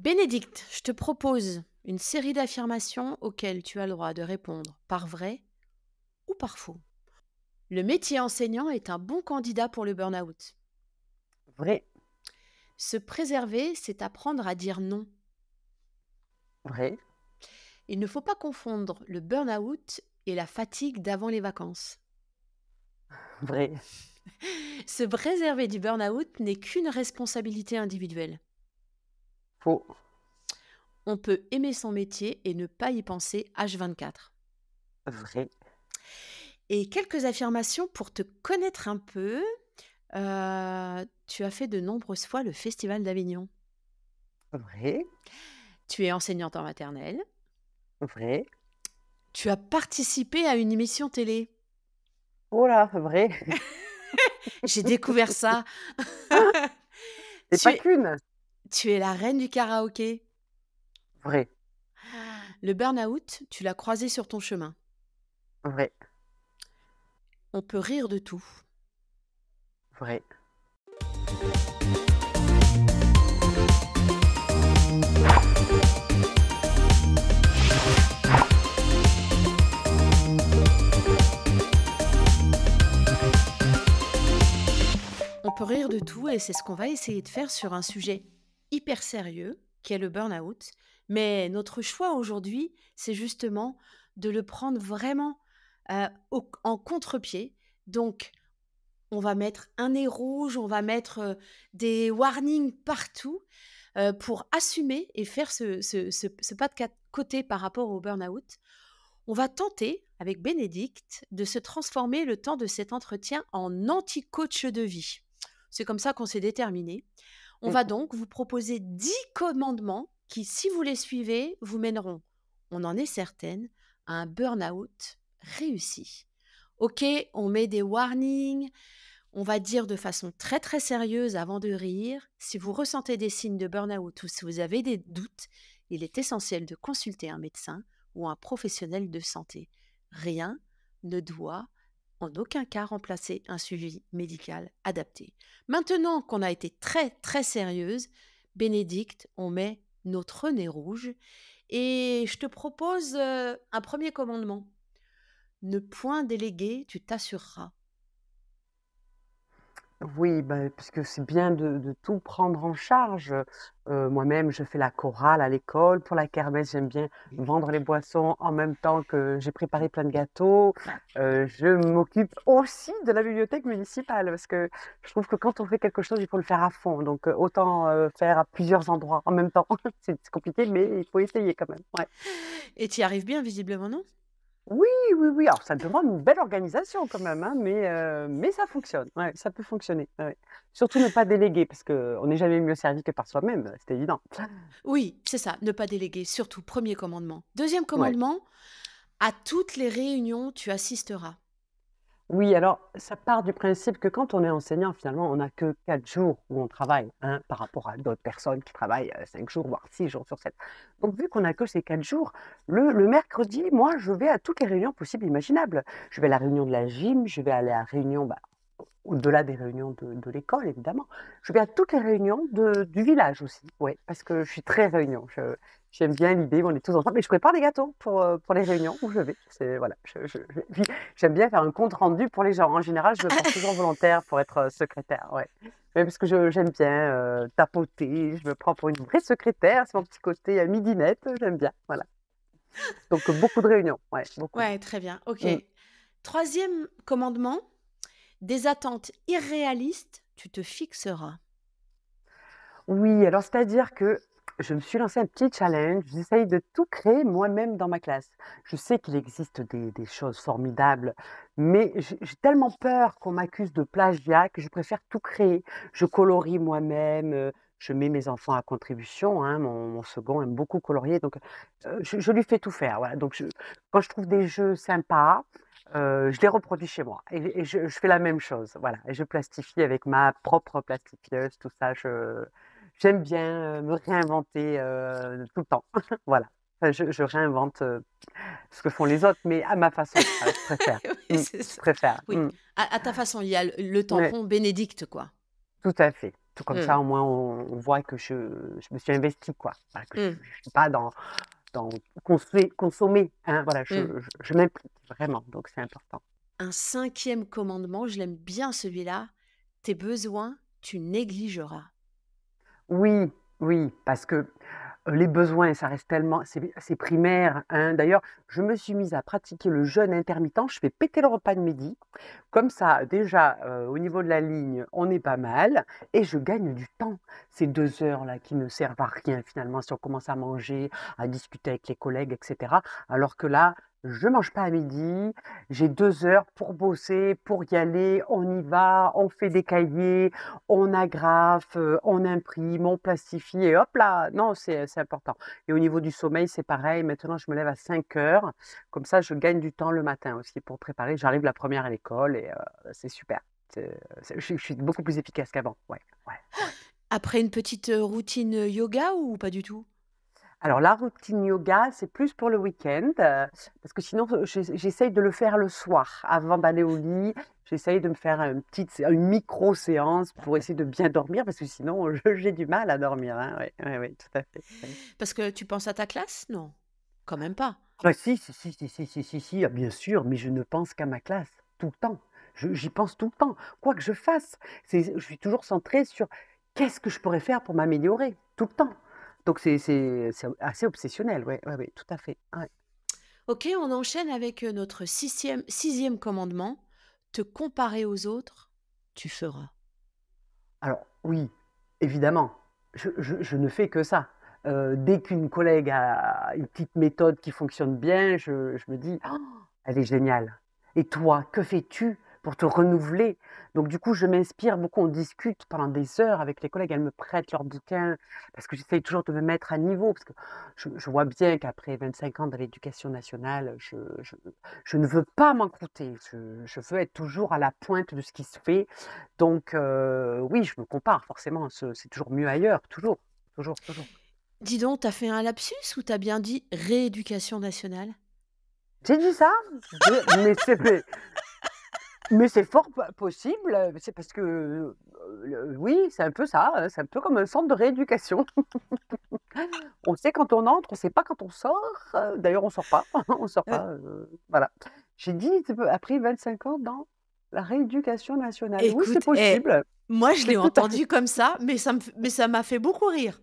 Bénédicte, je te propose une série d'affirmations auxquelles tu as le droit de répondre par vrai ou par faux. Le métier enseignant est un bon candidat pour le burn-out. Vrai. Se préserver, c'est apprendre à dire non. Vrai. Il ne faut pas confondre le burn-out et la fatigue d'avant les vacances. Vrai. Se préserver du burn-out n'est qu'une responsabilité individuelle. On peut aimer son métier et ne pas y penser H24. Vrai. Et quelques affirmations pour te connaître un peu. Euh, tu as fait de nombreuses fois le Festival d'Avignon. Vrai. Tu es enseignante en maternelle. Vrai. Tu as participé à une émission télé. Oh là, vrai. J'ai découvert ça. C'est chacune. pas qu'une. Tu es la reine du karaoké. Vrai. Le burn-out, tu l'as croisé sur ton chemin. Vrai. On peut rire de tout. Vrai. On peut rire de tout et c'est ce qu'on va essayer de faire sur un sujet hyper sérieux, qui est le burn-out. Mais notre choix aujourd'hui, c'est justement de le prendre vraiment en contre-pied. Donc, on va mettre un nez rouge, on va mettre des warnings partout pour assumer et faire ce, ce, pas de côté par rapport au burn-out. On va tenter, avec Bénédicte, de se transformer le temps de cet entretien en anti-coach de vie. C'est comme ça qu'on s'est déterminé. On mmh. va donc vous proposer 10 commandements qui, si vous les suivez, vous mèneront, on en est certaine, à un burn-out réussi. Ok, on met des warnings, on va dire de façon très très sérieuse avant de rire, si vous ressentez des signes de burn-out ou si vous avez des doutes, il est essentiel de consulter un médecin ou un professionnel de santé. Rien ne doit en aucun cas remplacer un suivi médical adapté. Maintenant qu'on a été très très sérieuse, Bénédicte, on met notre nez rouge et je te propose euh, un premier commandement. Ne point déléguer, tu t'assureras. Oui, bah, puisque c'est bien de, tout prendre en charge. Euh, moi-même, je fais la chorale à l'école. Pour la kermesse, j'aime bien vendre les boissons en même temps que j'ai préparé plein de gâteaux. Euh, je m'occupe aussi de la bibliothèque municipale parce que je trouve que quand on fait quelque chose, il faut le faire à fond. Donc, euh, autant faire à plusieurs endroits en même temps. c'est compliqué, mais il faut essayer quand même. Et tu y arrives bien, visiblement, non oui, oui, oui. Alors, ça demande une belle organisation quand même, hein, mais, euh, mais ça fonctionne. ça peut fonctionner. Surtout ne pas déléguer, parce qu'on n'est jamais mieux servi que par soi-même, c'est évident. Oui, c'est ça. Ne pas déléguer, surtout. Premier commandement. Deuxième commandement, à toutes les réunions, tu assisteras. Oui, alors ça part du principe que quand on est enseignant, finalement, on n'a que quatre jours où on travaille, hein, par rapport à d'autres personnes qui travaillent euh, cinq jours, voire six jours sur sept. Donc, vu qu'on n'a que ces quatre jours, le, mercredi, moi, je vais à toutes les réunions possibles imaginables. Je vais à la réunion de la gym, je vais aller à la réunion bah, au-delà des réunions de, l'école, évidemment, je vais à toutes les réunions du village aussi, ouais, parce que je suis très réunion. J'aime bien l'idée, on est tous ensemble, mais je prépare des gâteaux pour, euh, les réunions où je vais. voilà, j'aime bien faire un compte rendu pour les gens. En général, je me prends toujours volontaire pour être euh, secrétaire, ouais. parce que j'aime bien euh, tapoter, je me prends pour une vraie secrétaire, c'est mon petit côté à midi net. j'aime bien, voilà. Donc beaucoup de réunions, Oui, très bien, ok. Mm. Troisième commandement, des attentes irréalistes, tu te fixeras. Oui, alors c'est-à-dire que je me suis lancé un petit challenge. J'essaye de tout créer moi-même dans ma classe. Je sais qu'il existe des, choses formidables, mais j'ai tellement peur qu'on m'accuse de plagiat que je préfère tout créer. Je colorie moi-même, euh, je mets mes enfants à contribution. Hein. Mon, second aime beaucoup colorier, donc euh, je, lui fais tout faire. Donc quand je trouve des jeux sympas, euh, je les reproduis chez moi et, je, fais la même chose. Voilà, et je plastifie avec ma propre plastifieuse, tout ça. Je j'aime bien euh, me réinventer euh, tout le temps. voilà, je, réinvente ce que font les autres, mais à ma façon. je préfère. je préfère. Oui. Mmh, mmh. À, ta façon, il y a le, tampon Bénédicte, quoi. Tout à fait. Tout comme mmh. ça, au moins, on, voit que je, je, me suis investie, quoi. que je ne suis pas dans dans consommer. consommer hein, voilà, mm. je, je m'implique vraiment, donc c'est important. Un cinquième commandement, je l'aime bien celui-là, tes besoins, tu négligeras. Oui, oui, parce que les besoins, ça reste tellement, c'est primaire. Hein. D'ailleurs, je me suis mise à pratiquer le jeûne intermittent. Je fais péter le repas de midi. Comme ça, déjà, euh, au niveau de la ligne, on est pas mal. Et je gagne du temps. Ces deux heures-là qui ne servent à rien, finalement, si on commence à manger, à discuter avec les collègues, etc. Alors que là, je mange pas à midi, j'ai deux heures pour bosser, pour y aller, on y va, on fait des cahiers, on agrafe, euh, on imprime, on plastifie et hop là, non, euh, c'est important. Et au niveau du sommeil, c'est pareil, maintenant je me lève à 5 heures, comme ça je gagne du temps le matin aussi pour préparer, j'arrive la première à l'école et euh, c'est super. je, suis beaucoup plus efficace qu'avant, ouais. Après une petite routine yoga ou pas du tout alors la routine yoga, c'est plus pour le week-end, euh, parce que sinon j'essaye de le faire le soir, avant d'aller au lit. J'essaye de me faire une petite, une micro séance pour essayer de bien dormir, parce que sinon j'ai du mal à dormir. Oui, hein. oui, tout à fait. Parce que tu penses à ta classe, non Quand même pas. Ah, si, ah, bien sûr, mais je ne pense qu'à ma classe tout le temps. J'y pense tout le temps, quoi que je fasse. Je suis toujours centrée sur qu'est-ce que je pourrais faire pour m'améliorer tout le temps. Donc c'est assez obsessionnel, oui, tout à fait. Ok, on enchaîne avec euh, notre sixième, commandement. Te comparer aux autres, tu feras. Alors oui, évidemment, je, ne fais que ça. Euh, dès qu'une collègue a une petite méthode qui fonctionne bien, je, me dis, «Oh, elle est géniale. Et toi, que fais-tu pour te renouveler. Donc du coup, je m'inspire beaucoup, on discute pendant des heures avec les collègues, elles me prêtent leurs bouquins, parce que j'essaye toujours de me mettre à niveau, parce que je, vois bien qu'après 25 ans de l'éducation nationale, je, je, je, ne veux pas m'encrouter, je, veux être toujours à la pointe de ce qui se fait. Donc euh, oui, je me compare forcément, c'est toujours mieux ailleurs, toujours, toujours, toujours. Dis donc, t'as fait un lapsus ou t'as bien dit rééducation nationale j'ai dit ça, mais, c'est mais c'est fort possible, c'est parce que oui, c'est un peu ça, hein, c'est un peu comme un centre de rééducation. on sait quand on entre, on ne sait pas quand on sort. D'ailleurs, on sort pas, on sort pas. voilà. J'ai dit après 25 ans dans la rééducation nationale. oui, c'est eh, possible. moi, je l'ai entendu comme ça, mais ça m'a fait beaucoup rire.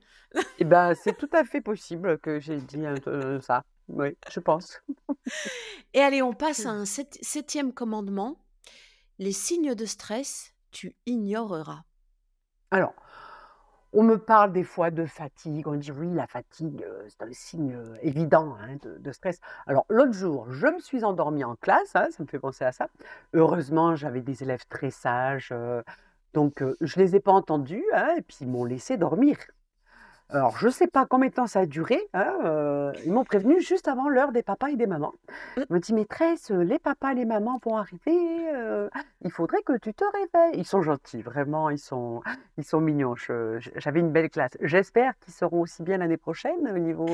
eh ben, c'est tout à fait possible que j'ai dit ça. Oui, je pense. Et allez, on passe à un septième commandement les signes de stress, tu ignoreras. Alors, on me parle des fois de fatigue, on dit oui, la fatigue, euh, c'est un signe euh, évident hein, de, stress. Alors l'autre jour, je me suis endormie en classe, hein, ça me fait penser à ça. Heureusement, j'avais des élèves très sages, euh, donc je ne les ai pas entendus hein, et puis ils m'ont laissé dormir. Alors, je ne sais pas combien de temps ça a duré. Hein, euh, ils m'ont prévenu juste avant l'heure des papas et des mamans. Mmh. Je me dit, maîtresse, euh, les papas et les mamans vont arriver. Euh, il faudrait que tu te réveilles. Ils sont gentils, vraiment. Ils sont, ils sont mignons. J'avais une belle classe. J'espère qu'ils seront aussi bien l'année prochaine au niveau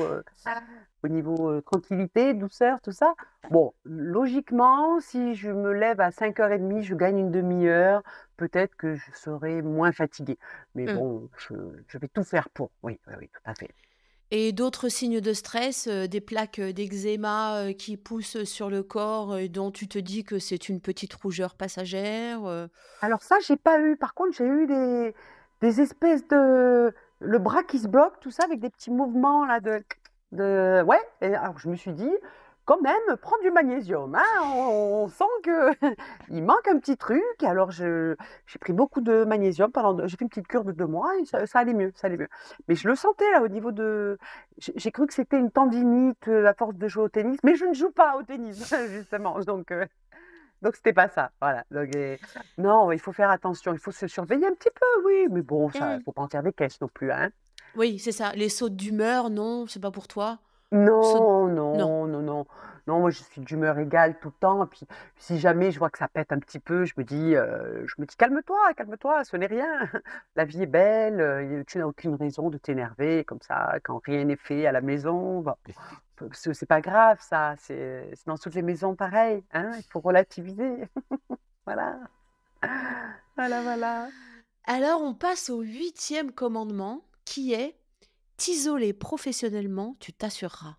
ah au niveau euh, tranquillité, douceur, tout ça. Bon, logiquement, si je me lève à 5h30, je gagne une demi-heure, peut-être que je serai moins fatiguée. Mais mmh. bon, je, vais tout faire pour. Oui, oui, tout à fait. Et d'autres signes de stress, euh, des plaques d'eczéma euh, qui poussent sur le corps et dont tu te dis que c'est une petite rougeur passagère Alors ça, j'ai pas eu. Par contre, j'ai eu des, des espèces de... Le bras qui se bloque, tout ça, avec des petits mouvements là de de... Ouais, alors je me suis dit, quand même, prends du magnésium. Hein, on, sent que il manque un petit truc. Alors j'ai pris beaucoup de magnésium pendant, j'ai fait une petite cure de deux mois et ça, allait mieux, ça allait mieux. Mais je le sentais là au niveau de, j'ai cru que c'était une tendinite euh, à force de jouer au tennis, mais je ne joue pas au tennis justement, donc. Euh, donc c'était pas ça, voilà. non, il faut faire attention, il faut se surveiller un petit peu, oui, mais bon, ne faut pas en faire des caisses non plus, hein. Oui, c'est ça. Les sauts d'humeur, non, c'est pas pour toi. Non, non, non, non, non. moi je suis d'humeur égale tout le temps. Et puis si jamais je vois que ça pète un petit peu, je me dis, euh, je me dis, calme-toi, calme-toi, ce n'est rien. La vie est belle. Euh, tu n'as aucune raison de t'énerver comme ça quand rien n'est fait à la maison. Ce c'est pas grave, ça. C'est dans toutes les maisons pareil. Hein. Il faut relativiser. voilà. Voilà, voilà. Alors on passe au huitième commandement qui est t'isoler professionnellement, tu t'assureras.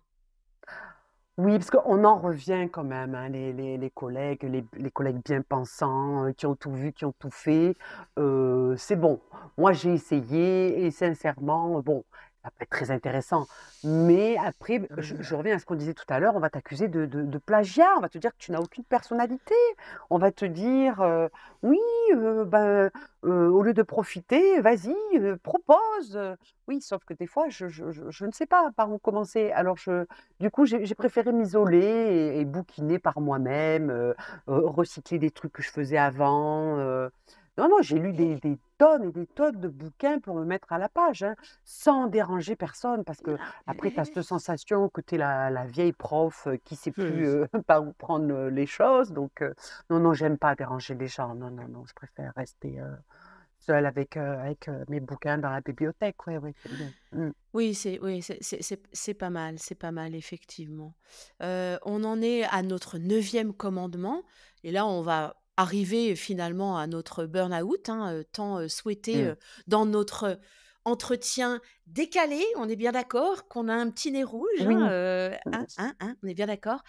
Oui, parce qu'on en revient quand même, hein, les, collègues, les, collègues bien pensants, euh, qui ont tout vu, qui ont tout fait. Euh, c'est bon. Moi, j'ai essayé et sincèrement, euh, bon, ça peut être très intéressant. Mais après, mmh je, reviens à ce qu'on disait tout à l'heure, on va t'accuser de, plagiat, on va te dire que tu n'as aucune personnalité, on va te dire, euh, oui, euh, ben, euh, au lieu de profiter, vas-y, propose. Oui, sauf que des fois, je, ne sais pas par où commencer. Alors, je, du coup, j'ai préféré m'isoler et, et, bouquiner par moi-même, recycler des trucs que je faisais avant. Non, non, j'ai lu des, tonnes et des tonnes de bouquins pour me mettre à la page, hein, sans déranger personne, parce que ah, après, tu as cette sensation que tu es la, vieille prof euh, qui sait plus euh, pas où prendre euh, les choses. Donc, non, non, j'aime pas déranger les gens. Non, non, non, je préfère rester. seul seule avec, avec mes bouquins dans la bibliothèque. oui. Mmh. Oui, c'est oui, c'est pas mal, c'est pas mal, effectivement. on en est à notre neuvième commandement, et là, on va arriver finalement à notre burn-out, hein, tant souhaité mmh. dans notre entretien décalé, on est bien d'accord, qu'on a un petit nez rouge, hein, hein, on est bien d'accord.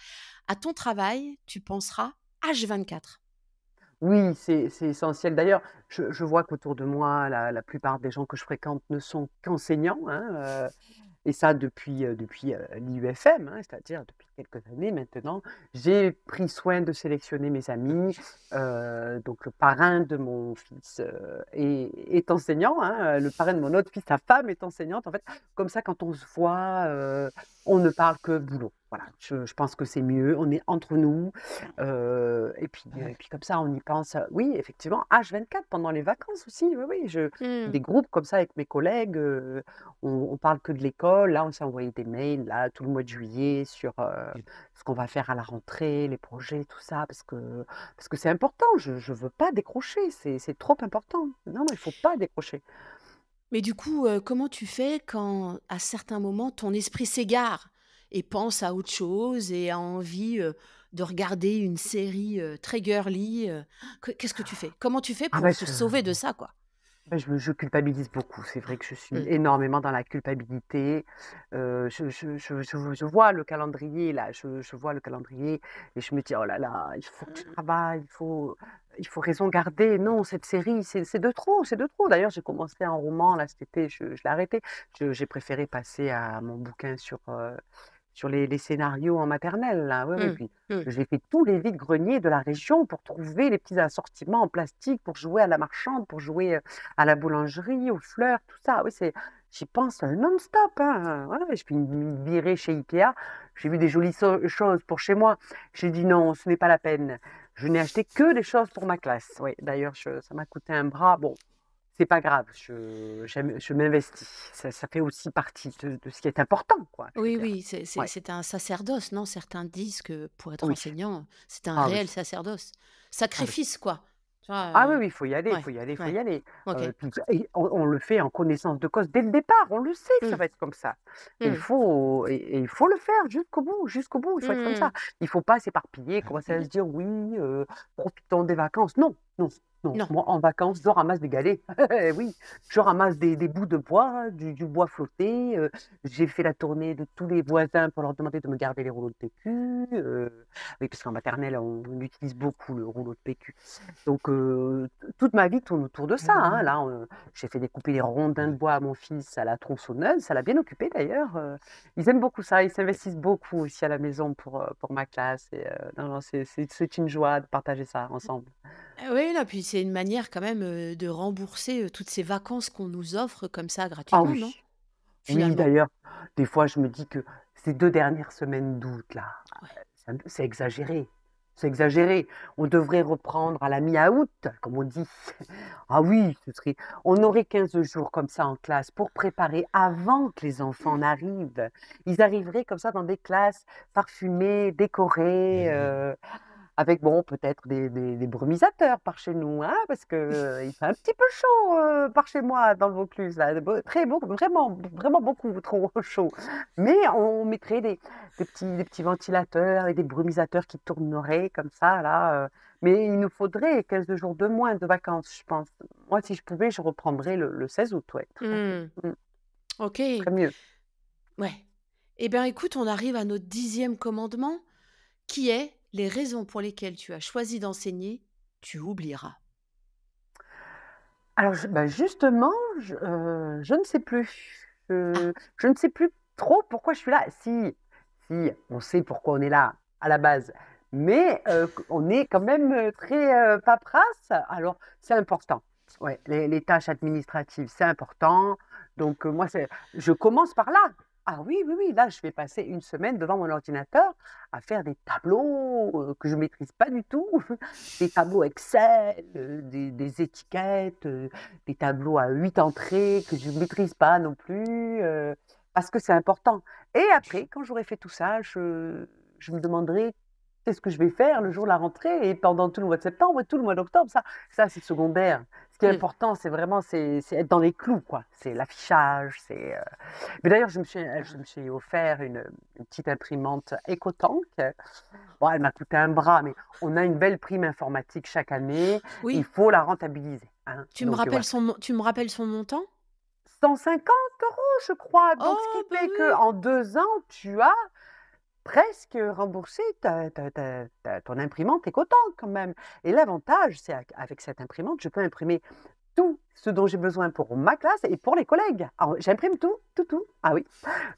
À ton travail, tu penseras H24. Oui, c'est essentiel. D'ailleurs, je, vois qu'autour de moi, la, plupart des gens que je fréquente ne sont qu'enseignants, et ça depuis, depuis c'est-à-dire depuis quelques années maintenant, j'ai pris soin de sélectionner mes amis. Euh, donc le parrain de mon fils euh, est, enseignant, hein, euh, le parrain de mon autre fils, sa femme est enseignante. En fait, comme ça, quand on se voit, on ne parle que boulot. Voilà, je, pense que c'est mieux. On est entre nous. et, puis, puis comme ça, on y pense. Oui, effectivement, H24 pendant les vacances aussi. Oui, oui, je, mmh. des groupes comme ça avec mes collègues. on, parle que de l'école. Là, on s'est envoyé des mails là tout le mois de juillet sur. Euh, ce qu'on va faire à la rentrée, les projets, tout ça, parce que parce que c'est important. Je ne veux pas décrocher, c'est trop important. Non, non, il faut pas décrocher. Mais du coup, euh, comment tu fais quand, à certains moments, ton esprit s'égare et pense à autre chose et a envie euh, de regarder une série très girly Qu'est-ce que tu fais ah. Comment tu fais ah pour te sauver de ça, quoi bah, je, culpabilise beaucoup. C'est vrai que je suis mmh. énormément dans la culpabilité. Euh, je, vois le calendrier là. Je, vois le calendrier et je me dis oh là là, il faut que je mmh. travaille. Il faut, il faut raison garder. Non, cette série, c'est de trop, c'est de trop. D'ailleurs, j'ai commencé un roman là cet été. Je, l'ai arrêté. J'ai préféré passer à mon bouquin sur. Euh, sur les, scénarios en maternelle. Mmh, mmh. J'ai fait tous les vides-greniers de la région pour trouver les petits assortiments en plastique, pour jouer à la marchande, pour jouer à la boulangerie, aux fleurs, tout ça. Oui, c'est, j'y pense non-stop. Hein, je suis virée chez IPA. J'ai vu des jolies choses pour chez moi. J'ai dit non, ce n'est pas la peine. Je n'ai acheté que des choses pour ma classe. oui d'ailleurs, ça m'a coûté un bras. Bon, c'est pas grave, je, je m'investis. Ça, fait aussi partie de, ce qui est important. Quoi, oui, oui, c'est un sacerdoce, non Certains disent que pour être enseignant, c'est un ah réel sacerdoce. Ah Sacrifice, quoi. ah oui, euh, oui, il faut y aller, il faut y aller, il faut y aller. Euh, on, le fait en connaissance de cause dès le départ, on le sait que ça mmh. va être comme ça. Il, mmh. faut, il faut le faire jusqu'au bout, jusqu'au bout, il faut être comme ça. Mmh. Il ne faut pas s'éparpiller, commencer à se dire oui, euh, profitons des vacances. Non, non, non, moi en vacances, je ramasse des galets. Eh oui, je ramasse des, bouts de bois, du, bois flotté. Euh, j'ai fait la tournée de tous les voisins pour leur demander de me garder les rouleaux de PQ. Euh, oui, parce qu'en maternelle, on, utilise beaucoup le rouleau de PQ. Donc, euh, toute ma vie tourne autour de ça. Hein. Mmh. Là, j'ai fait découper les rondins de bois à mon fils à la tronçonneuse. Ça l'a bien occupé d'ailleurs. ils aiment beaucoup ça. Ils s'investissent beaucoup aussi à la maison pour, pour ma classe. c'est une joie de partager ça ensemble. Ah oui, la puissance c'est une manière quand même euh, de rembourser euh, toutes ces vacances qu'on nous offre comme ça ah gratuitement, oui. d'ailleurs, des fois, je me dis que ces deux dernières semaines d'août, là, ah euh, c'est exagéré. C'est exagéré. On devrait reprendre à la mi-août, comme on dit. ah oui, ce serait... on aurait 15 jours comme ça en classe pour préparer avant que les enfants mmh. n'arrivent. Ils arriveraient comme ça dans des classes parfumées, décorées. Mmh avec bon peut-être des, des, brumisateurs par chez nous, hein, parce que euh, il fait un petit peu chaud euh, par chez moi dans le Vaucluse, là, très beau, vraiment, vraiment beaucoup trop chaud. Mais on mettrait des, des petits, des petits ventilateurs et des brumisateurs qui tourneraient comme ça là. Euh. mais il nous faudrait 15 jours de moins de vacances, je pense. Moi, si je pouvais, je reprendrais le, 16 août, ouais. Mmh. Mmh. Ok. Très mieux. Ouais. Eh bien, écoute, on arrive à notre dixième commandement, qui est les raisons pour lesquelles tu as choisi d'enseigner, tu oublieras. Alors bah, justement, euh, je, ne sais plus. Je, ne sais plus trop pourquoi je suis là. Si, si, on sait pourquoi on est là à la base. Mais euh, on est quand même euh, très paperasse. Alors, c'est important. les, tâches administratives, c'est important. Donc, moi, je commence par là. Ah oui, oui, oui, là, je vais passer une semaine devant mon ordinateur à faire des tableaux que je ne maîtrise pas du tout, des tableaux Excel, des, étiquettes, des tableaux à huit entrées que je ne maîtrise pas non plus, parce que c'est important. Et après, quand j'aurai fait tout ça, je, me demanderai qu'est-ce que je vais faire le jour de la rentrée et pendant tout le mois de septembre et tout le mois d'octobre. Ça, ça c'est secondaire ce qui est mmh. important, c'est vraiment c'est, être dans les clous, quoi. C'est l'affichage, c'est. Euh, mais d'ailleurs, je me suis, je me suis offert une, petite imprimante EcoTank. Bon, elle m'a coûté un bras, mais on a une belle prime informatique chaque année. Il faut la rentabiliser. Hein. Tu, me rappelles son, tu me rappelles son montant 150 euros, je crois. Donc, ce oh, qui bah fait qu'en deux ans, tu as presque remboursé, ta, ton imprimante est cotant quand même. Et l'avantage, c'est avec cette imprimante, je peux imprimer tout ce dont j'ai besoin pour ma classe et pour les collègues. J'imprime tout, tout, tout. Ah oui,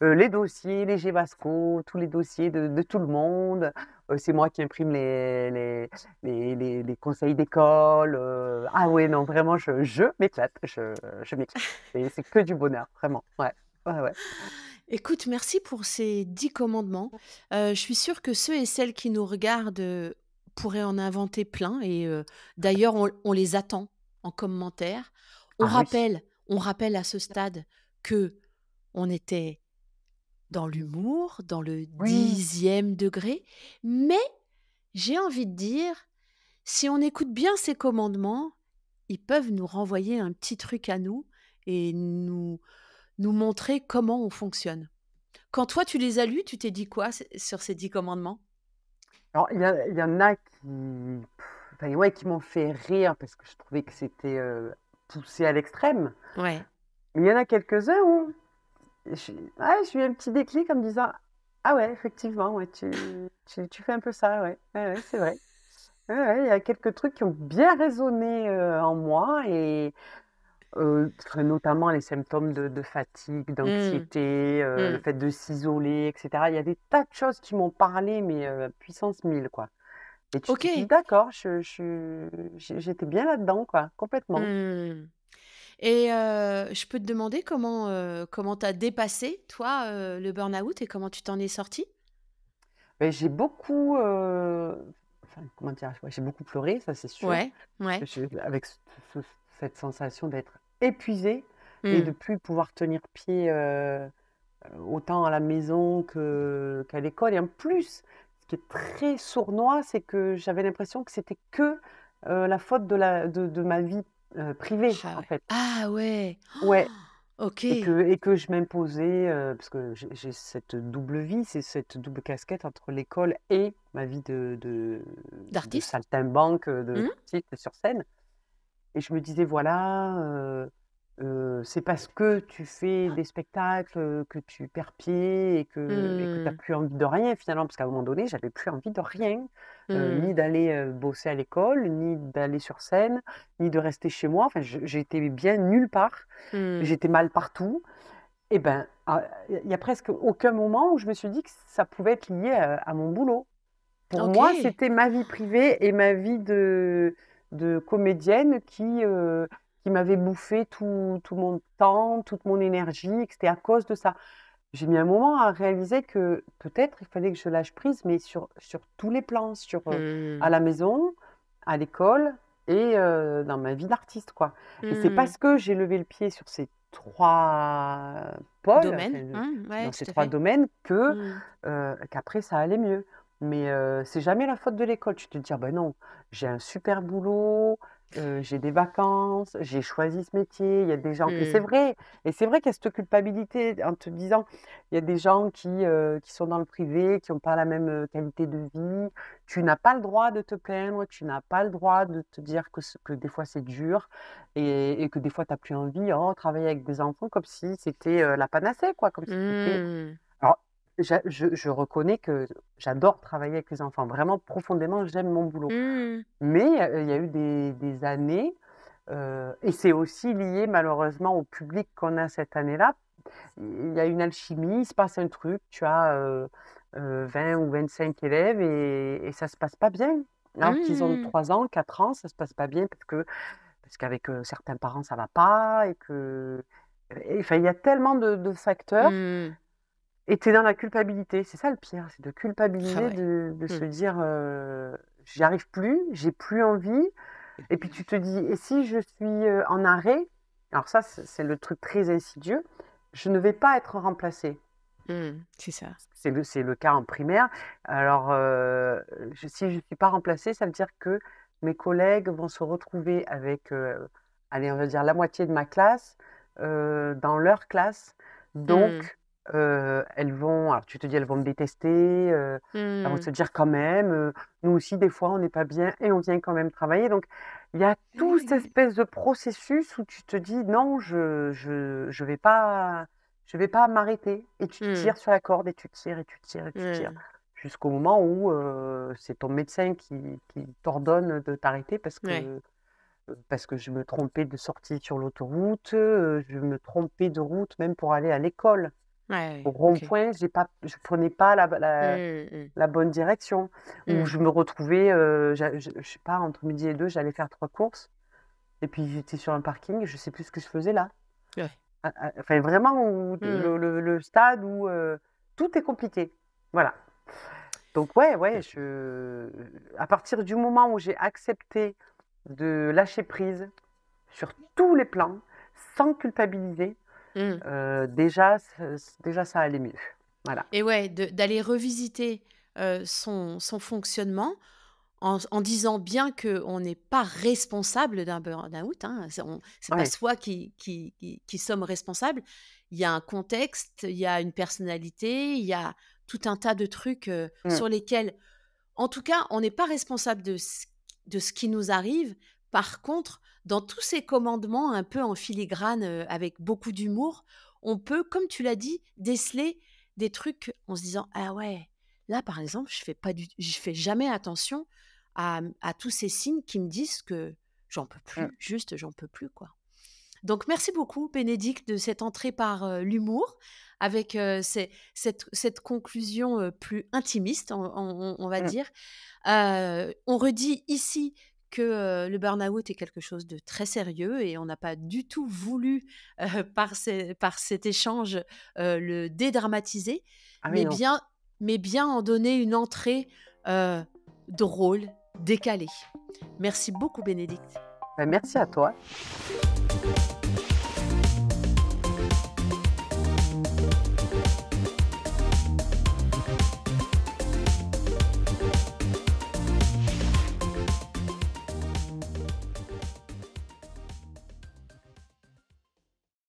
euh, les dossiers, les Gévasco, tous les dossiers de, tout le monde. Euh, c'est moi qui imprime les, les, conseils d'école. Euh, ah oui, non, vraiment, je, je m'éclate. Je, je m'éclate. C'est que du bonheur, vraiment. Ouais, ouais, ouais. Écoute, merci pour ces dix commandements. Euh, je suis sûre que ceux et celles qui nous regardent euh, pourraient en inventer plein. Et euh, d'ailleurs, on, les attend en commentaire. On ah rappelle, on rappelle à ce stade que on était dans l'humour, dans le dixième degré. Mais j'ai envie de dire, si on écoute bien ces commandements, ils peuvent nous renvoyer un petit truc à nous et nous nous montrer comment on fonctionne. Quand toi, tu les as lus, tu t'es dit quoi sur ces dix commandements il y, en a qui, qui m'ont fait rire parce que je trouvais que c'était euh, poussé à l'extrême. Ouais. il y en a quelques-uns où je suis eu un petit déclic en me disant Ah ouais, effectivement, ouais, tu, tu, fais un peu ça, ouais, c'est vrai. Il y a quelques trucs qui ont bien résonné euh, en moi et euh, notamment les symptômes de, fatigue, mmh. d'anxiété, euh, le mmh. fait de s'isoler, etc. Il y a des tas de choses qui m'ont parlé, mais euh, puissance 1000, quoi. Et tu te dis, d'accord, j'étais je, bien là-dedans, quoi, complètement. Mmh. Et je peux te demander comment comment as dépassé, toi, le burn-out et comment tu t'en es sorti bah, J'ai beaucoup comment dire, j'ai beaucoup pleuré, ça c'est sûr. Ouais, avec cette sensation d'être épuisé et mmh. de plus pouvoir tenir pied euh, autant à la maison que, qu'à l'école. Et en plus, ce qui est très sournois, c'est que j'avais l'impression que c'était que euh, la faute de, la, de, ma vie euh, privée, ah, en ouais. fait. Ah ouais Ouais. ok. Et que, je m'imposais, parce que j'ai, cette double vie, c'est cette double casquette entre l'école et ma vie de, de, D'artiste. de mmh. de sur scène. Et je me disais, voilà, euh, euh, c'est parce que tu fais des spectacles euh, que tu perds pied et que tu n'as mmh. plus envie de rien finalement, parce qu'à un moment donné, j'avais plus envie de rien, mmh. ni d'aller bosser à l'école, ni d'aller sur scène, ni de rester chez moi. Enfin, j'étais bien nulle part, mmh. j'étais mal partout. Et eh ben, ah, il n'y a presque aucun moment où je me suis dit que ça pouvait être lié à, mon boulot. Pour moi, c'était ma vie privée et ma vie de, de comédienne qui, euh, qui m'avait bouffé tout, tout, mon temps, toute mon énergie, et que c'était à cause de ça. J'ai mis un moment à réaliser que peut-être il fallait que je lâche prise, mais sur, sur tous les plans, sur, euh, mmh. à la maison, à l'école et euh, dans ma vie d'artiste. quoi. Et c'est mmh. parce que j'ai levé le pied sur ces trois pôles, hein, dans ces trois domaines, que mmh. qu'après ça allait mieux. Mais ce c'est jamais la faute de l'école. Tu te dis: ben non, j'ai un super boulot, j'ai des vacances, j'ai choisi ce métier, il y a des gens» et c'est mmh. vrai et c'est vrai qu'il y a cette culpabilité en te disant: «Il y a des gens qui, qui sont dans le privé, qui n'ont pas la même, qualité de vie». Tu n'as pas le droit de te plaindre, tu n'as pas le droit de te dire que que des fois c'est dur et que des fois tu n'as plus envie. Hein, de travailler avec des enfants comme si c'était, la panacée quoi, comme si mmh je, reconnais que j'adore travailler avec les enfants. Vraiment, profondément, j'aime mon boulot. Mmh. Mais il y a eu des, années, et c'est aussi lié malheureusement au public qu'on a cette année-là. Il y a une alchimie, il se passe un truc, tu as 20 ou 25 élèves et, et ça se passe pas bien. Alors qu'ils ont 3 mmh. ans, 4 ans, ça se passe pas bien parce que parce qu'avec certains parents ça va pas et que il y a tellement de, facteurs mmh. Et tu es dans la culpabilité. C'est ça le pire, c'est de ah culpabiliser, de, mmh. se dire j'y arrive plus, j'ai plus envie. Et puis tu te dis et si je suis en arrêt Alors, ça, c'est le truc très insidieux. Je ne vais pas être remplacée. Mmh, c'est ça. C'est le, le, cas en primaire. Alors, si je ne suis pas remplacée, ça veut dire que mes collègues vont se retrouver avec, allez, on va dire la moitié de ma classe dans leur classe. Mmh. Donc, euh, elles vont, alors tu te dis, elles vont me détester, euh, elles vont mmh. se dire quand même, euh, nous aussi, des fois, on n'est pas bien et on vient quand même travailler. Donc, il y a ah tout cette espèce de processus où tu te dis, non, je je, je vais pas je vais pas m'arrêter. Et tu mmh. tires sur la corde et tu tires et tu tires et tu tires. Mmh. Jusqu'au moment où c'est ton médecin qui, qui t'ordonne de t'arrêter parce que. parce que je me trompais de sortie sur l'autoroute, je me trompais de route même pour aller à l'école. Au rond-point, j'ai pas, je ne prenais pas la, la, mmh, mmh. bonne direction. Où mmh. je me retrouvais, euh, je ne sais pas, entre midi et deux, j'allais faire trois courses. Et puis j'étais sur un parking, je ne sais plus ce que je faisais là. Ah, ah, enfin, vraiment, le, le, stade où euh, tout est compliqué. Voilà. Donc, ouais, ouais, je... à partir du moment où j'ai accepté de lâcher prise sur tous les plans, sans culpabiliser, Mmh. Euh, déjà, déjà ça allait mieux. Voilà. Et ouais, d'aller revisiter euh, son, son, fonctionnement en, disant bien qu'on n'est pas responsable d'un burn-out, hein. c'est pas soi qui, qui, qui, sommes responsables. Il y a un contexte, il y a une personnalité, il y a tout un tas de trucs euh, mmh. sur lesquels, en tout cas, on n'est pas responsable de de ce qui nous arrive. Par contre, dans tous ces commandements un peu en filigrane euh, avec beaucoup d'humour, on peut, comme tu l'as dit, déceler des trucs en se disant ah ouais, là par exemple, je fais pas du, je fais jamais attention à, tous ces signes qui me disent que j'en peux mmh. plus, juste j'en peux plus quoi. Donc merci beaucoup Bénédicte de cette entrée par euh, l'humour avec euh, cette, conclusion plus intimiste, on, va mmh. dire. on redit ici que le burn-out est quelque chose de très sérieux et on n'a pas du tout voulu, par, par cet échange, le dédramatiser, ah mais, bien, mais bien en donner une entrée drôle, décalée. Merci beaucoup, Bénédicte. Bah, merci à toi.